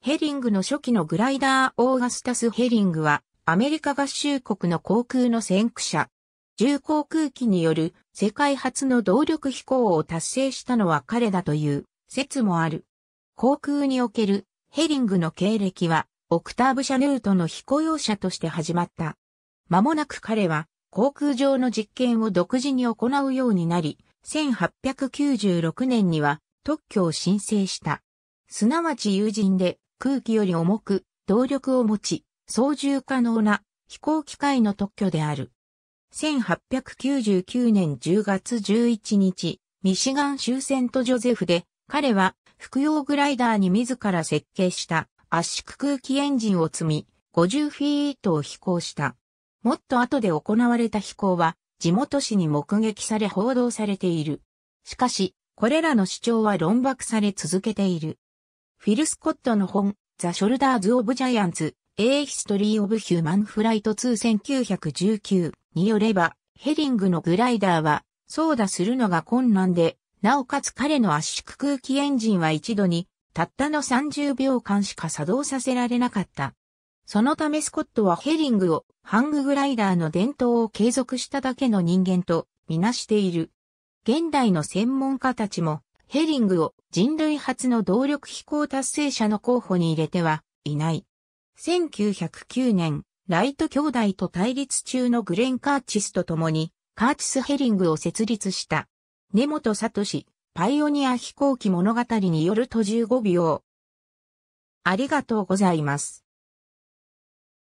ヘリングの初期のグライダーオーガスタス・ヘリングは、アメリカ合衆国の航空の先駆者。重航空機による世界初の動力飛行を達成したのは彼だという説もある。航空におけるヘリングの経歴は、オクターブ・シャヌートの飛行用車として始まった。間もなく彼は、航空上の実験を独自に行うようになり、1896年には特許を申請した。すなわち友人で空気より重く、動力を持ち、操縦可能な飛行機械の特許である。1899年10月11日、ミシガン州セントジョゼフで、彼は服用グライダーに自ら設計した圧縮空気エンジンを積み、50フィートを飛行した。もっと後で行われた飛行は、地元紙に目撃され報道されている。しかし、これらの主張は論爆され続けている。フィル・スコットの本、ザ・ショルダーズ・オブ・ジャイアンツ、A History of Human Flight 21919によれば、ヘリングのグライダーは、操舵するのが困難で、なおかつ彼の圧縮空気エンジンは一度に、たったの30秒間しか作動させられなかった。そのためスコットはヘリングを、ハンググライダーの伝統を継続しただけの人間と、みなしている。現代の専門家たちも、ヘリングを人類初の動力飛行達成者の候補に入れてはいない。1909年、ライト兄弟と対立中のグレン・カーチスと共に、カーチス・ヘリングを設立した。根本里氏、パイオニア飛行機物語によると15秒。ありがとうございます。